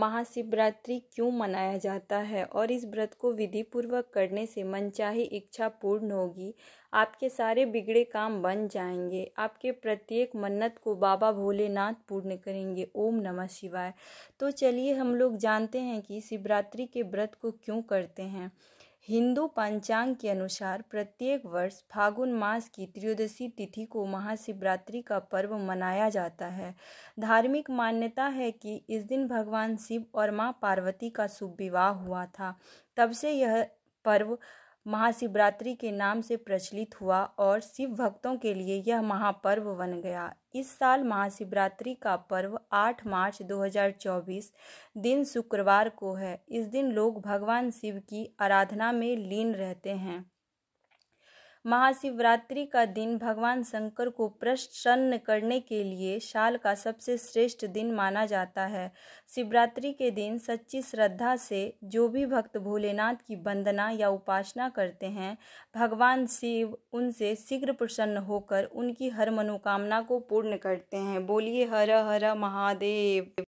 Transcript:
महाशिवरात्रि क्यों मनाया जाता है और इस व्रत को विधि पूर्वक करने से मनचाही इच्छा पूर्ण होगी आपके सारे बिगड़े काम बन जाएंगे आपके प्रत्येक मन्नत को बाबा भोलेनाथ पूर्ण करेंगे ओम नमः शिवाय तो चलिए हम लोग जानते हैं कि शिवरात्रि के व्रत को क्यों करते हैं हिंदू पंचांग के अनुसार प्रत्येक वर्ष फागुन मास की त्रयोदशी तिथि को महाशिवरात्रि का पर्व मनाया जाता है धार्मिक मान्यता है कि इस दिन भगवान शिव और माँ पार्वती का शुभ विवाह हुआ था तब से यह पर्व महाशिवरात्रि के नाम से प्रचलित हुआ और शिव भक्तों के लिए यह महापर्व बन गया इस साल महाशिवरात्रि का पर्व 8 मार्च 2024 दिन शुक्रवार को है इस दिन लोग भगवान शिव की आराधना में लीन रहते हैं महाशिवरात्रि का दिन भगवान शंकर को प्रसन्न करने के लिए साल का सबसे श्रेष्ठ दिन माना जाता है शिवरात्रि के दिन सच्ची श्रद्धा से जो भी भक्त भोलेनाथ की वंदना या उपासना करते हैं भगवान शिव उनसे शीघ्र प्रसन्न होकर उनकी हर मनोकामना को पूर्ण करते हैं बोलिए हर हर महादेव